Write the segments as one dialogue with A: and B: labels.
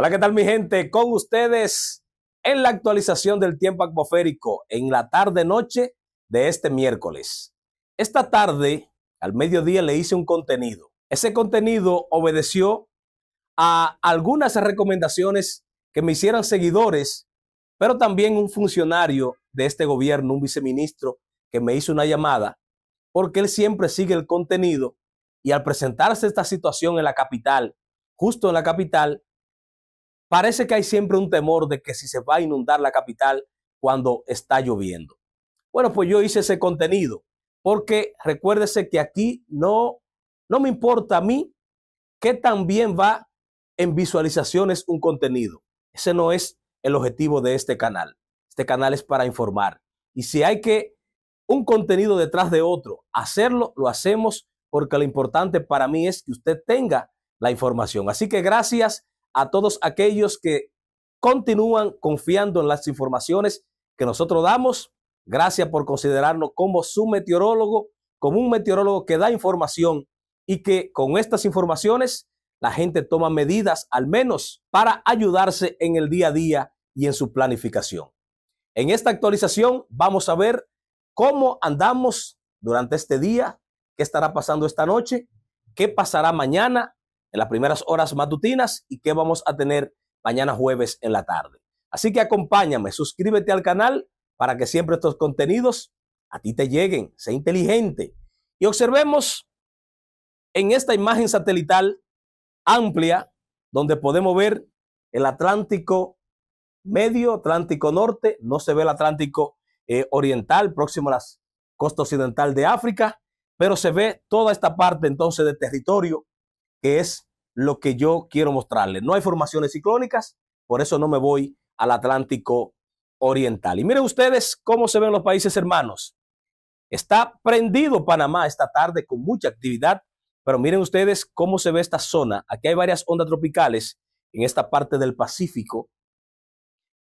A: Hola, ¿qué tal mi gente? Con ustedes en la actualización del tiempo atmosférico en la tarde-noche de este miércoles. Esta tarde, al mediodía, le hice un contenido. Ese contenido obedeció a algunas recomendaciones que me hicieron seguidores, pero también un funcionario de este gobierno, un viceministro, que me hizo una llamada, porque él siempre sigue el contenido y al presentarse esta situación en la capital, justo en la capital, Parece que hay siempre un temor de que si se va a inundar la capital cuando está lloviendo. Bueno, pues yo hice ese contenido porque recuérdese que aquí no, no me importa a mí que también va en visualizaciones un contenido. Ese no es el objetivo de este canal. Este canal es para informar. Y si hay que un contenido detrás de otro, hacerlo, lo hacemos porque lo importante para mí es que usted tenga la información. Así que gracias a todos aquellos que continúan confiando en las informaciones que nosotros damos. Gracias por considerarnos como su meteorólogo, como un meteorólogo que da información y que con estas informaciones la gente toma medidas, al menos para ayudarse en el día a día y en su planificación. En esta actualización vamos a ver cómo andamos durante este día, qué estará pasando esta noche, qué pasará mañana en las primeras horas matutinas y qué vamos a tener mañana jueves en la tarde. Así que acompáñame, suscríbete al canal para que siempre estos contenidos a ti te lleguen. Sé inteligente. Y observemos en esta imagen satelital amplia donde podemos ver el Atlántico medio, Atlántico norte, no se ve el Atlántico eh, oriental, próximo a la costa occidental de África, pero se ve toda esta parte entonces de territorio que es lo que yo quiero mostrarles. No hay formaciones ciclónicas, por eso no me voy al Atlántico Oriental. Y miren ustedes cómo se ven los países hermanos. Está prendido Panamá esta tarde con mucha actividad, pero miren ustedes cómo se ve esta zona. Aquí hay varias ondas tropicales en esta parte del Pacífico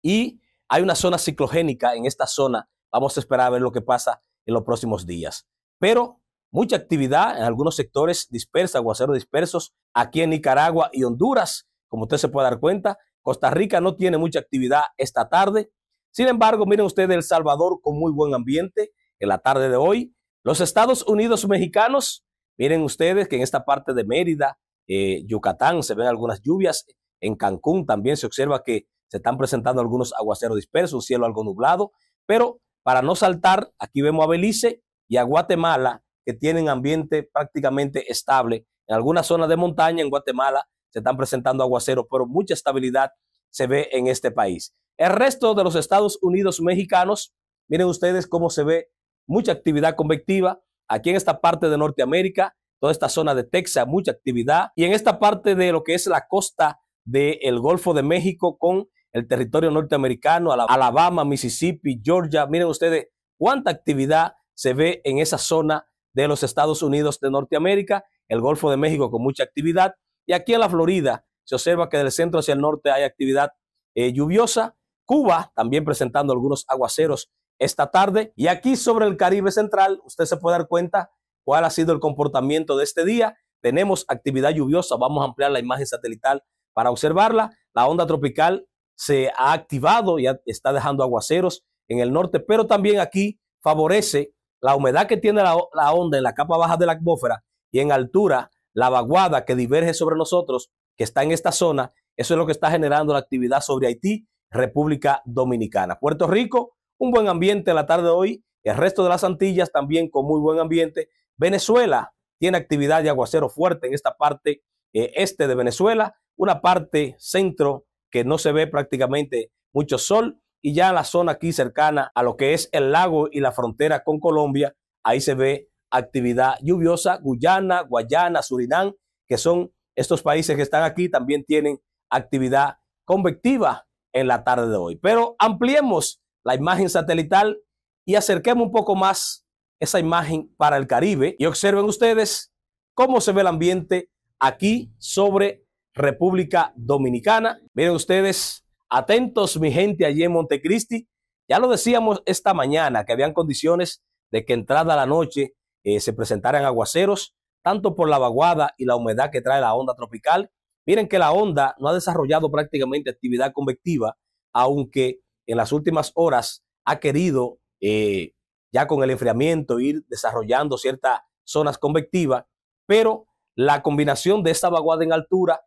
A: y hay una zona ciclogénica en esta zona. Vamos a esperar a ver lo que pasa en los próximos días. Pero Mucha actividad en algunos sectores dispersos, aguaceros dispersos, aquí en Nicaragua y Honduras, como usted se puede dar cuenta. Costa Rica no tiene mucha actividad esta tarde. Sin embargo, miren ustedes El Salvador con muy buen ambiente en la tarde de hoy. Los Estados Unidos mexicanos, miren ustedes que en esta parte de Mérida, eh, Yucatán, se ven algunas lluvias. En Cancún también se observa que se están presentando algunos aguaceros dispersos, un cielo algo nublado. Pero para no saltar, aquí vemos a Belice y a Guatemala que tienen ambiente prácticamente estable. En algunas zonas de montaña, en Guatemala, se están presentando aguaceros, pero mucha estabilidad se ve en este país. El resto de los Estados Unidos mexicanos, miren ustedes cómo se ve mucha actividad convectiva aquí en esta parte de Norteamérica, toda esta zona de Texas, mucha actividad, y en esta parte de lo que es la costa del Golfo de México con el territorio norteamericano, Alabama, Mississippi, Georgia, miren ustedes cuánta actividad se ve en esa zona de los Estados Unidos de Norteamérica, el Golfo de México con mucha actividad, y aquí en la Florida se observa que del centro hacia el norte hay actividad eh, lluviosa, Cuba también presentando algunos aguaceros esta tarde, y aquí sobre el Caribe Central usted se puede dar cuenta cuál ha sido el comportamiento de este día. Tenemos actividad lluviosa, vamos a ampliar la imagen satelital para observarla. La onda tropical se ha activado, y está dejando aguaceros en el norte, pero también aquí favorece la humedad que tiene la, onda en la capa baja de la atmósfera y en altura, la vaguada que diverge sobre nosotros, que está en esta zona, eso es lo que está generando la actividad sobre Haití, República Dominicana. Puerto Rico, un buen ambiente la tarde de hoy. El resto de las Antillas también con muy buen ambiente. Venezuela tiene actividad de aguacero fuerte en esta parte eh, este de Venezuela, una parte centro que no se ve prácticamente mucho sol y ya en la zona aquí cercana a lo que es el lago y la frontera con Colombia, ahí se ve actividad lluviosa, Guyana, Guayana, Surinam, que son estos países que están aquí, también tienen actividad convectiva en la tarde de hoy. Pero ampliemos la imagen satelital y acerquemos un poco más esa imagen para el Caribe y observen ustedes cómo se ve el ambiente aquí sobre República Dominicana. Miren ustedes Atentos, mi gente, allí en Montecristi. Ya lo decíamos esta mañana, que habían condiciones de que entrada la noche eh, se presentaran aguaceros, tanto por la vaguada y la humedad que trae la onda tropical. Miren que la onda no ha desarrollado prácticamente actividad convectiva, aunque en las últimas horas ha querido, eh, ya con el enfriamiento, ir desarrollando ciertas zonas convectivas, pero la combinación de esta vaguada en altura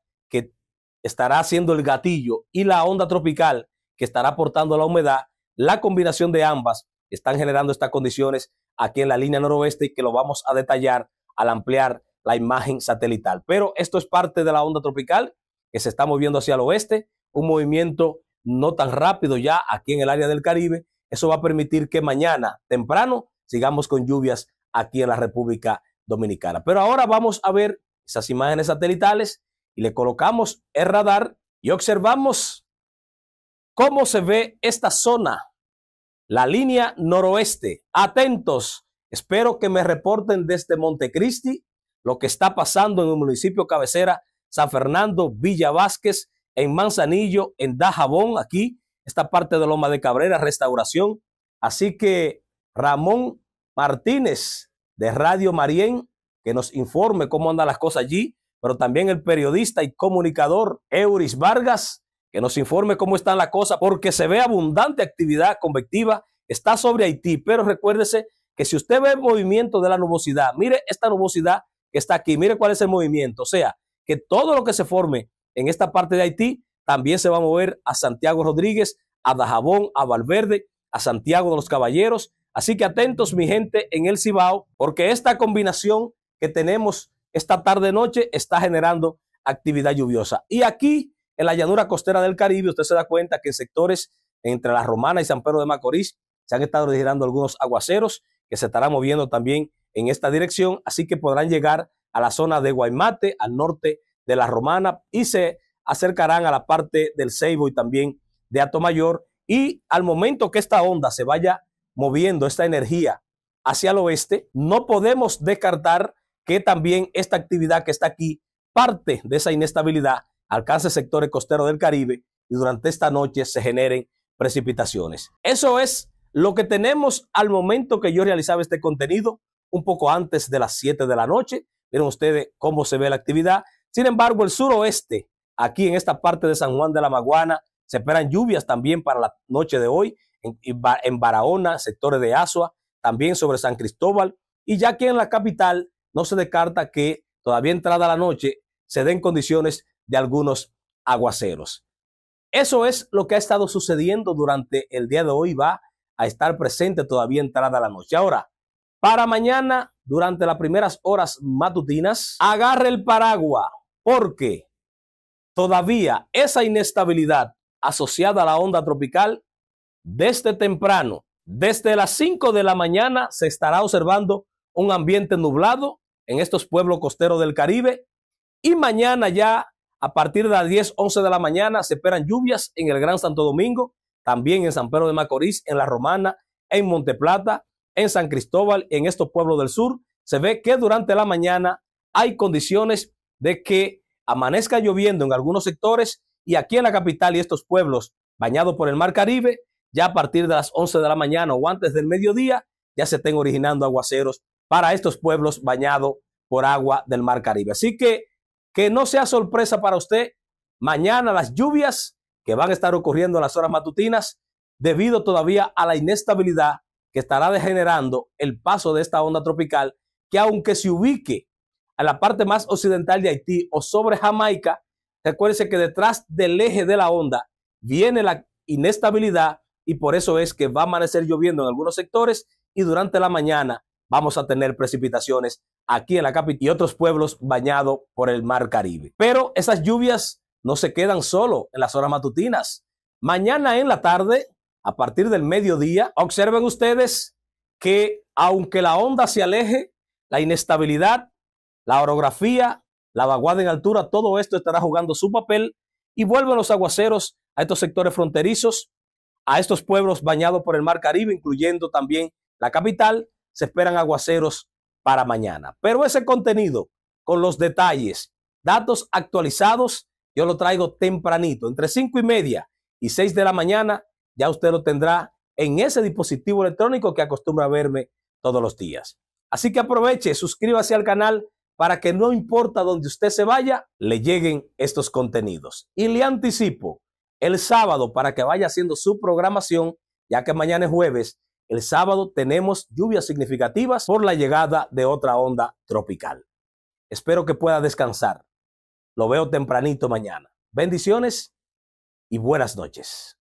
A: estará haciendo el gatillo y la onda tropical que estará aportando la humedad, la combinación de ambas están generando estas condiciones aquí en la línea noroeste y que lo vamos a detallar al ampliar la imagen satelital. Pero esto es parte de la onda tropical que se está moviendo hacia el oeste, un movimiento no tan rápido ya aquí en el área del Caribe. Eso va a permitir que mañana temprano sigamos con lluvias aquí en la República Dominicana. Pero ahora vamos a ver esas imágenes satelitales y le colocamos el radar y observamos cómo se ve esta zona, la línea noroeste. Atentos, espero que me reporten desde Montecristi lo que está pasando en el municipio cabecera San Fernando, Villa Vázquez, en Manzanillo, en Dajabón, aquí, esta parte de Loma de Cabrera, Restauración. Así que Ramón Martínez de Radio Marién, que nos informe cómo andan las cosas allí pero también el periodista y comunicador Euris Vargas, que nos informe cómo están las cosas, porque se ve abundante actividad convectiva, está sobre Haití, pero recuérdese que si usted ve el movimiento de la nubosidad, mire esta nubosidad que está aquí, mire cuál es el movimiento, o sea, que todo lo que se forme en esta parte de Haití también se va a mover a Santiago Rodríguez, a Dajabón, a Valverde, a Santiago de los Caballeros. Así que atentos, mi gente, en el Cibao, porque esta combinación que tenemos esta tarde-noche está generando actividad lluviosa. Y aquí, en la llanura costera del Caribe, usted se da cuenta que en sectores entre La Romana y San Pedro de Macorís se han estado generando algunos aguaceros que se estarán moviendo también en esta dirección, así que podrán llegar a la zona de Guaymate, al norte de La Romana, y se acercarán a la parte del Ceibo y también de Atomayor. Y al momento que esta onda se vaya moviendo, esta energía hacia el oeste, no podemos descartar que también esta actividad que está aquí, parte de esa inestabilidad, alcance sectores costeros del Caribe y durante esta noche se generen precipitaciones. Eso es lo que tenemos al momento que yo realizaba este contenido, un poco antes de las 7 de la noche. Miren ustedes cómo se ve la actividad. Sin embargo, el suroeste, aquí en esta parte de San Juan de la Maguana, se esperan lluvias también para la noche de hoy, en, en Barahona, sectores de Asua, también sobre San Cristóbal. Y ya aquí en la capital no se descarta que todavía entrada la noche se den condiciones de algunos aguaceros. Eso es lo que ha estado sucediendo durante el día de hoy. Va a estar presente todavía entrada la noche. Ahora, para mañana, durante las primeras horas matutinas, agarre el paraguas porque todavía esa inestabilidad asociada a la onda tropical, desde temprano, desde las 5 de la mañana, se estará observando un ambiente nublado en estos pueblos costeros del Caribe. Y mañana ya a partir de las 10, 11 de la mañana se esperan lluvias en el Gran Santo Domingo, también en San Pedro de Macorís, en La Romana, en Monteplata, en San Cristóbal, en estos pueblos del sur. Se ve que durante la mañana hay condiciones de que amanezca lloviendo en algunos sectores y aquí en la capital y estos pueblos bañados por el Mar Caribe, ya a partir de las 11 de la mañana o antes del mediodía, ya se estén originando aguaceros para estos pueblos bañados por agua del Mar Caribe. Así que que no sea sorpresa para usted mañana las lluvias que van a estar ocurriendo en las horas matutinas debido todavía a la inestabilidad que estará degenerando el paso de esta onda tropical que aunque se ubique a la parte más occidental de Haití o sobre Jamaica, recuérdese que detrás del eje de la onda viene la inestabilidad y por eso es que va a amanecer lloviendo en algunos sectores y durante la mañana vamos a tener precipitaciones aquí en la capital y otros pueblos bañados por el mar Caribe. Pero esas lluvias no se quedan solo en las horas matutinas. Mañana en la tarde, a partir del mediodía, observen ustedes que aunque la onda se aleje, la inestabilidad, la orografía, la vaguada en altura, todo esto estará jugando su papel y vuelven los aguaceros a estos sectores fronterizos, a estos pueblos bañados por el mar Caribe, incluyendo también la capital, se esperan aguaceros para mañana. Pero ese contenido con los detalles, datos actualizados, yo lo traigo tempranito, entre 5 y media y 6 de la mañana, ya usted lo tendrá en ese dispositivo electrónico que acostumbra verme todos los días. Así que aproveche, suscríbase al canal para que no importa donde usted se vaya, le lleguen estos contenidos. Y le anticipo, el sábado para que vaya haciendo su programación, ya que mañana es jueves, el sábado tenemos lluvias significativas por la llegada de otra onda tropical. Espero que pueda descansar. Lo veo tempranito mañana. Bendiciones y buenas noches.